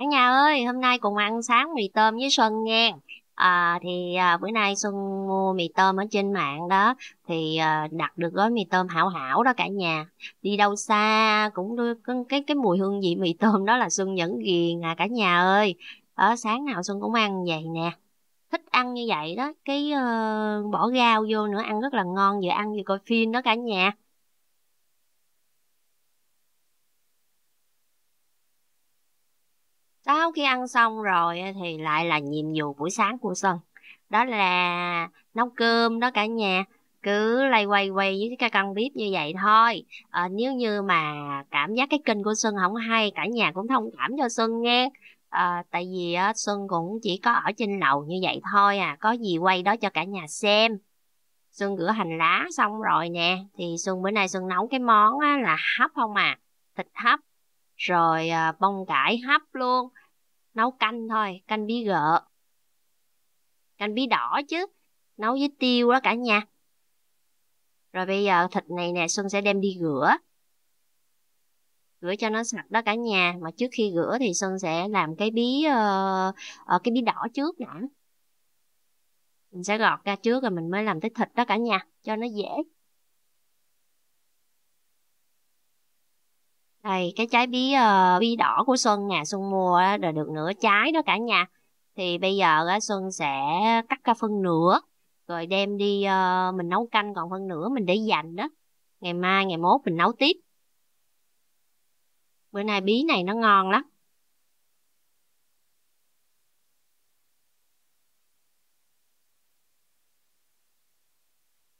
Cả nhà ơi, hôm nay cùng ăn sáng mì tôm với Xuân nha. À, thì à, bữa nay Xuân mua mì tôm ở trên mạng đó thì à, đặt được gói mì tôm hảo hảo đó cả nhà. Đi đâu xa cũng đưa cái cái mùi hương vị mì tôm đó là Xuân vẫn ghiền à cả nhà ơi. Ở sáng nào Xuân cũng ăn vậy nè. Thích ăn như vậy đó, cái uh, bỏ rau vô nữa ăn rất là ngon, vừa ăn vừa coi phim đó cả nhà. Sau khi ăn xong rồi thì lại là nhiệm vụ buổi sáng của Sơn. Đó là nấu cơm đó cả nhà. Cứ lay quay quay với cái căn bếp như vậy thôi. À, nếu như mà cảm giác cái kênh của Sơn không hay, cả nhà cũng thông cảm cho Sơn nghe. À, tại vì á, Xuân cũng chỉ có ở trên lầu như vậy thôi à Có gì quay đó cho cả nhà xem Xuân rửa hành lá xong rồi nè Thì Xuân bữa nay Xuân nấu cái món á, là hấp không à Thịt hấp rồi à, bông cải hấp luôn nấu canh thôi canh bí gợ canh bí đỏ chứ nấu với tiêu đó cả nhà rồi bây giờ thịt này nè xuân sẽ đem đi rửa rửa cho nó sạch đó cả nhà mà trước khi rửa thì xuân sẽ làm cái bí uh, uh, cái bí đỏ trước nè mình sẽ gọt ra trước rồi mình mới làm tới thịt đó cả nhà cho nó dễ thì cái trái bí uh, bí đỏ của xuân nè xuân mua là được nửa trái đó cả nhà thì bây giờ uh, xuân sẽ cắt ra phân nửa rồi đem đi uh, mình nấu canh còn phân nửa mình để dành đó ngày mai ngày mốt mình nấu tiếp bữa nay bí này nó ngon lắm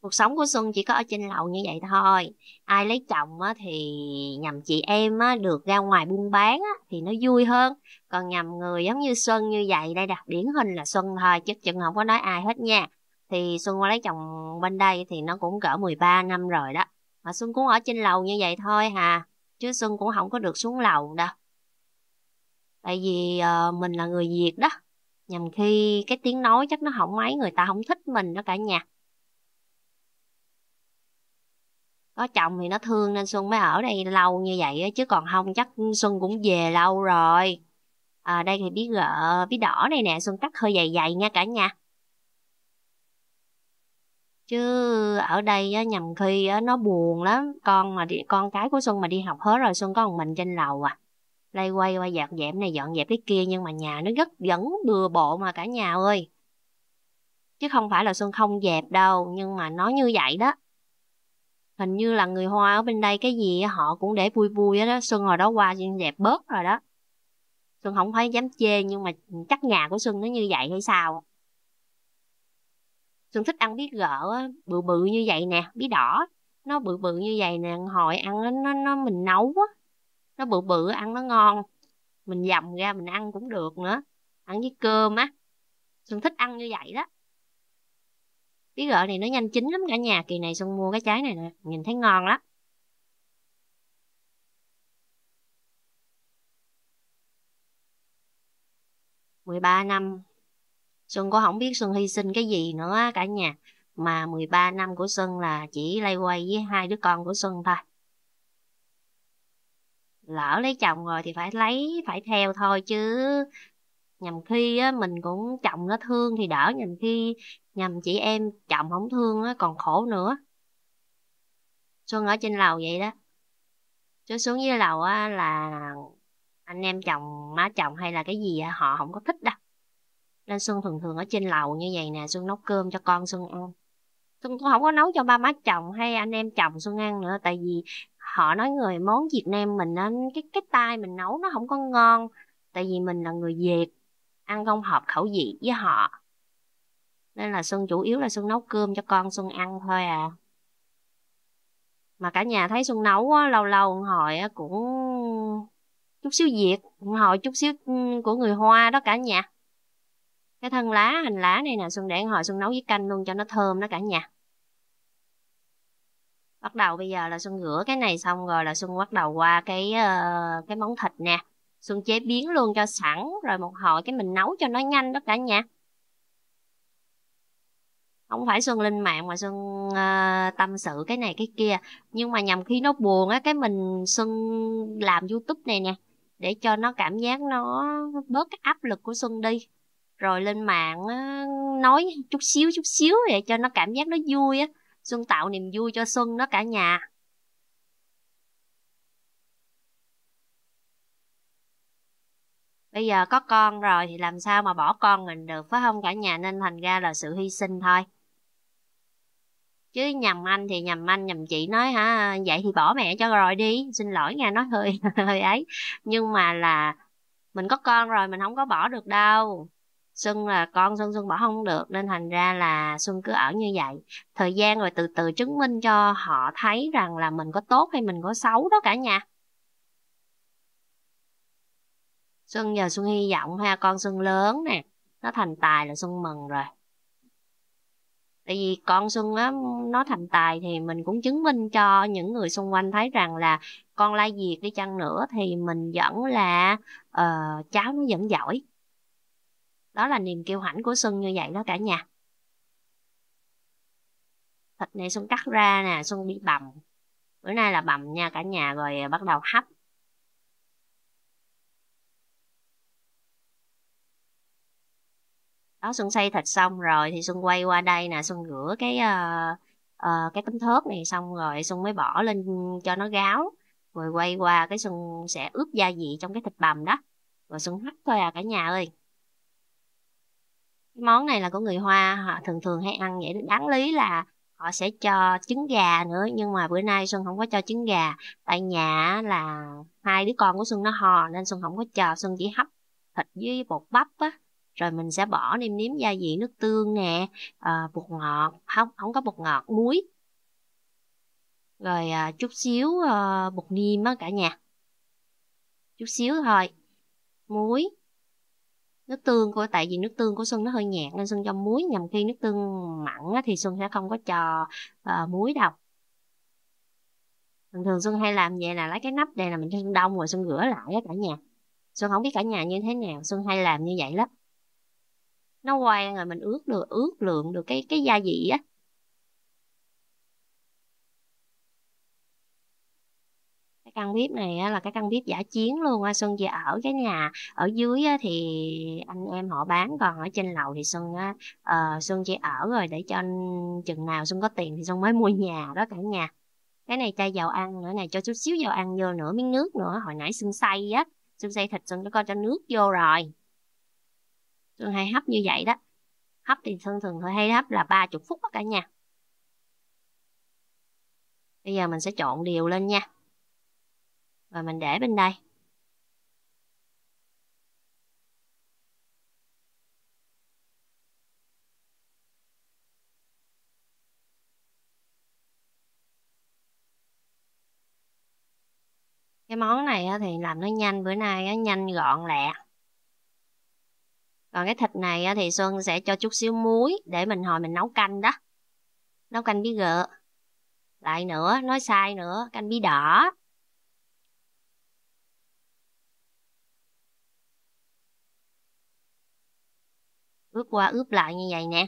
cuộc sống của xuân chỉ có ở trên lầu như vậy thôi ai lấy chồng á, thì nhầm chị em á, được ra ngoài buôn bán á, thì nó vui hơn còn nhầm người giống như xuân như vậy đây đặc điển hình là xuân thôi chứ chừng không có nói ai hết nha thì xuân qua lấy chồng bên đây thì nó cũng cỡ 13 năm rồi đó mà xuân cũng ở trên lầu như vậy thôi hà chứ xuân cũng không có được xuống lầu đâu tại vì uh, mình là người việt đó nhầm khi cái tiếng nói chắc nó không mấy người ta không thích mình đó cả nhà có chồng thì nó thương nên xuân mới ở đây lâu như vậy chứ còn không chắc xuân cũng về lâu rồi à, đây thì biết gợ biết đỏ này nè xuân cắt hơi dày dày nha cả nhà chứ ở đây á, nhầm khi á, nó buồn lắm con mà đi, con cái của xuân mà đi học hết rồi xuân có một mình trên lầu à lay quay qua dọn dẹp này dọn dẹp cái kia nhưng mà nhà nó rất vẫn bừa bộ mà cả nhà ơi chứ không phải là xuân không dẹp đâu nhưng mà nó như vậy đó hình như là người hoa ở bên đây cái gì họ cũng để vui vui đó, xuân hồi đó qua dẹp bớt rồi đó xuân không phải dám chê nhưng mà chắc nhà của xuân nó như vậy hay sao xuân thích ăn bí gỡ bự bự như vậy nè bí đỏ nó bự bự như vậy nè hồi ăn nó nó mình nấu á nó bự bự ăn nó ngon mình dầm ra mình ăn cũng được nữa ăn với cơm á xuân thích ăn như vậy đó bí gỡ này nó nhanh chín lắm cả nhà kỳ này xuân mua cái trái này nè nhìn thấy ngon lắm mười ba năm xuân có không biết xuân hy sinh cái gì nữa cả nhà mà 13 năm của Xuân là chỉ lay quay với hai đứa con của Xuân thôi. Lỡ lấy chồng rồi thì phải lấy, phải theo thôi chứ nhầm khi á, mình cũng chồng nó thương thì đỡ nhầm khi nhầm chị em chồng không thương á, còn khổ nữa xuân ở trên lầu vậy đó chứ xuống dưới lầu á, là anh em chồng má chồng hay là cái gì họ không có thích đâu nên xuân thường thường ở trên lầu như vậy nè xuân nấu cơm cho con xuân ăn xuân cũng không có nấu cho ba má chồng hay anh em chồng xuân ăn nữa tại vì họ nói người món việt nam mình á cái cái tay mình nấu nó không có ngon tại vì mình là người việt ăn không hợp khẩu vị với họ nên là xuân chủ yếu là xuân nấu cơm cho con xuân ăn thôi à mà cả nhà thấy xuân nấu á, lâu lâu hồi á, cũng chút xíu việt hồi chút xíu ừ, của người hoa đó cả nhà cái thân lá hành lá này nè xuân để hồi xuân nấu với canh luôn cho nó thơm đó cả nhà bắt đầu bây giờ là xuân rửa cái này xong rồi là xuân bắt đầu qua cái ờ, cái món thịt nè Xuân chế biến luôn cho sẵn rồi một hồi cái mình nấu cho nó nhanh đó cả nhà không phải xuân lên mạng mà xuân uh, tâm sự cái này cái kia nhưng mà nhằm khi nó buồn á cái mình xuân làm youtube này nè để cho nó cảm giác nó bớt cái áp lực của xuân đi rồi lên mạng uh, nói chút xíu chút xíu để cho nó cảm giác nó vui á xuân tạo niềm vui cho xuân đó cả nhà bây giờ có con rồi thì làm sao mà bỏ con mình được phải không cả nhà nên thành ra là sự hy sinh thôi chứ nhầm anh thì nhầm anh nhầm chị nói hả vậy thì bỏ mẹ cho rồi đi xin lỗi nghe nói hơi hơi ấy nhưng mà là mình có con rồi mình không có bỏ được đâu xuân là con xuân xuân bỏ không được nên thành ra là xuân cứ ở như vậy thời gian rồi từ từ chứng minh cho họ thấy rằng là mình có tốt hay mình có xấu đó cả nhà Xuân giờ Xuân hy vọng ha con Xuân lớn nè nó thành tài là Xuân mừng rồi tại vì con Xuân á nó thành tài thì mình cũng chứng minh cho những người xung quanh thấy rằng là con lai việc đi chăng nữa thì mình vẫn là uh, cháu nó vẫn giỏi đó là niềm kiêu hãnh của Xuân như vậy đó cả nhà thịt này Xuân cắt ra nè Xuân đi bầm bữa nay là bầm nha cả nhà rồi bắt đầu hấp đó xuân xay thịt xong rồi thì xuân quay qua đây nè xuân rửa cái uh, uh, cái tấm thớt này xong rồi xuân mới bỏ lên cho nó gáo rồi quay qua cái xuân sẽ ướp gia vị trong cái thịt bằm đó rồi xuân hấp thôi à cả nhà ơi cái món này là của người hoa họ thường thường hay ăn vậy đáng lý là họ sẽ cho trứng gà nữa nhưng mà bữa nay xuân không có cho trứng gà tại nhà là hai đứa con của xuân nó hò nên xuân không có chờ xuân chỉ hấp thịt với bột bắp á rồi mình sẽ bỏ nêm nếm gia vị nước tương nè à, bột ngọt không không có bột ngọt muối rồi à, chút xíu à, bột niêm á cả nhà chút xíu thôi muối nước tương của tại vì nước tương của xuân nó hơi nhạt nên xuân cho muối nhằm khi nước tương mặn á, thì xuân sẽ không có cho à, muối đâu thường thường xuân hay làm vậy là lấy cái nắp đây là mình đông rồi xuân rửa lại á cả nhà xuân không biết cả nhà như thế nào xuân hay làm như vậy lắm nó ngoan rồi mình ướt được ướt lượng được cái cái gia vị á cái căn bếp này á, là cái căn bếp giả chiến luôn á xuân chỉ ở cái nhà ở dưới á, thì anh em họ bán còn ở trên lầu thì xuân á, uh, xuân chỉ ở rồi để cho anh chừng nào xuân có tiền thì xuân mới mua nhà đó cả nhà cái này chai dầu ăn nữa này cho chút xíu dầu ăn vô nữa miếng nước nữa hồi nãy xuân xay á xuân xay thịt xuân có cho nước vô rồi thường hay hấp như vậy đó. Hấp thì thường thường hay hấp là 30 phút đó cả nhà. Bây giờ mình sẽ trộn đều lên nha. Và mình để bên đây. cái món này thì làm nó nhanh bữa nay nhanh gọn lẹ còn cái thịt này thì xuân sẽ cho chút xíu muối để mình hồi mình nấu canh đó nấu canh bí gợ lại nữa nói sai nữa canh bí đỏ ướp qua ướp lại như vậy nè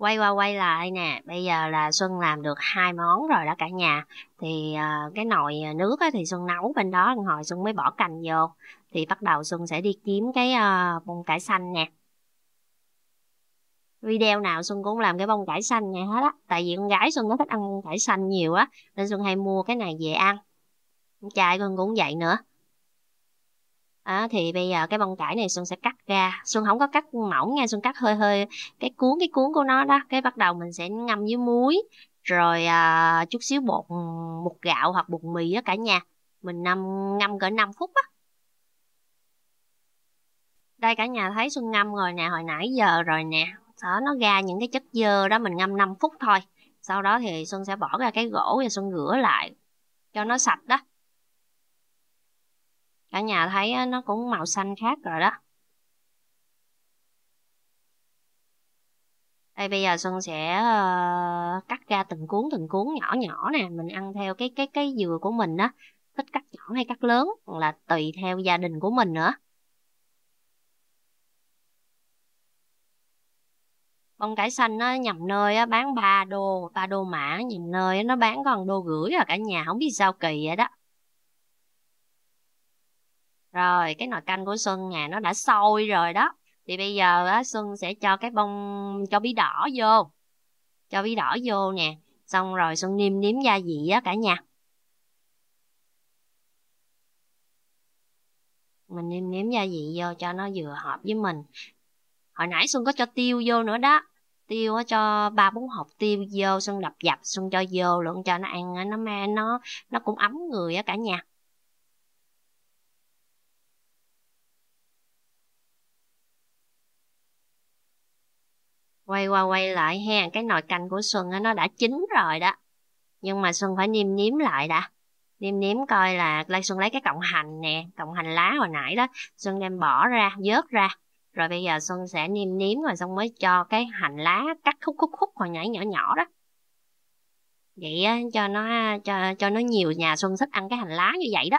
quay qua quay lại nè bây giờ là xuân làm được hai món rồi đó cả nhà thì uh, cái nồi ờ, nước thì xuân nấu bên đó hồi xuân mới bỏ cành vô thì bắt đầu xuân sẽ đi kiếm cái uh, bông cải xanh nè video nào xuân cũng làm cái bông cải xanh này hết á tại vì con gái xuân nó thích ăn bông cải xanh nhiều á nên xuân hay mua cái này về ăn con trai con cũng vậy nữa À, thì bây giờ cái bông cải này Xuân sẽ cắt ra Xuân không có cắt mỏng nha Xuân cắt hơi hơi cái cuốn cái cuốn của nó đó cái bắt đầu mình sẽ ngâm với muối rồi à, chút xíu bột bột gạo hoặc bột mì á cả nhà mình ngâm ngâm cỡ 5 phút á đây cả nhà thấy Xuân ngâm rồi nè hồi nãy giờ rồi nè đó nó ra những cái chất dơ đó mình ngâm 5 phút thôi sau đó thì Xuân sẽ bỏ ra cái gỗ và Xuân rửa lại cho nó sạch đó cả nhà thấy nó cũng màu xanh khác rồi đó đây bây giờ xuân sẽ ờ, cắt ra từng cuốn từng cuốn nhỏ nhỏ nè mình ăn theo cái cái cái dừa của mình đó thích cắt nhỏ hay cắt lớn là tùy theo gia đình của mình nữa bông cải xanh nó nhầm nơi bán ba đô ba đô mã nhầm nơi nó bán còn đô gửi à cả nhà không biết sao kỳ vậy đó rồi cái nồi canh của xuân nè nó đã sôi rồi đó thì bây giờ á, xuân sẽ cho cái bông cho bí đỏ vô cho bí đỏ vô nè xong rồi xuân nêm nếm gia vị á cả nhà mình nêm nếm gia vị vô cho nó vừa hợp với mình hồi nãy xuân có cho tiêu vô nữa đó tiêu cho ba bốn hộp tiêu vô xuân đập dập xuân cho vô luôn cho nó ăn nó me nó nó cũng ấm người á cả nhà quay qua quay lại ha cái nồi canh của xuân nó đã chín rồi đó nhưng mà xuân phải niêm nếm lại đã niêm nếm coi là lấy xuân lấy cái cọng hành nè cọng hành lá hồi nãy đó xuân đem bỏ ra vớt ra rồi bây giờ xuân sẽ niêm nếm rồi xong mới cho cái hành lá cắt khúc khúc khúc hồi nãy nhỏ nhỏ đó vậy á, cho nó cho cho nó nhiều nhà xuân thích ăn cái hành lá như vậy đó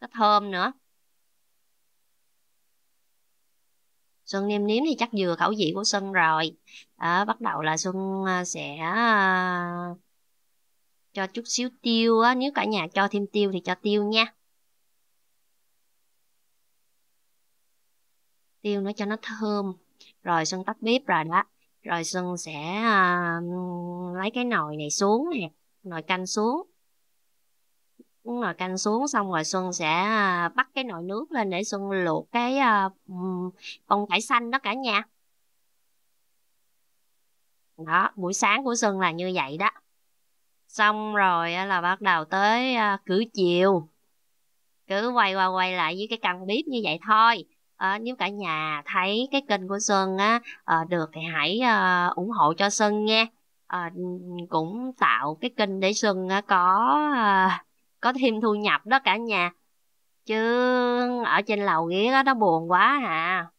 nó thơm nữa Xuân nêm nếm thì chắc vừa khẩu vị của Xuân rồi à, bắt đầu là Xuân à, sẽ à, cho chút xíu tiêu á nếu cả nhà cho thêm tiêu thì cho tiêu nha tiêu nó cho nó thơm rồi Xuân tắt bếp rồi đó rồi Xuân sẽ à, lấy cái nồi này xuống nè nồi canh xuống Đúng rồi canh xuống xong rồi Xuân sẽ à, bắt cái nồi nước lên để Xuân luộc cái à, bông cải xanh đó cả nhà. Đó, buổi sáng của Xuân là như vậy đó. Xong rồi là bắt đầu tới à, cử chiều. Cứ quay qua quay lại với cái căn bếp như vậy thôi. À, nếu cả nhà thấy cái kênh của Xuân á à, được thì hãy à, ủng hộ cho Xuân nha. À, cũng tạo cái kênh để Xuân á, có à, có thêm thu nhập đó cả nhà chứ ở trên lầu ghế đó nó buồn quá hà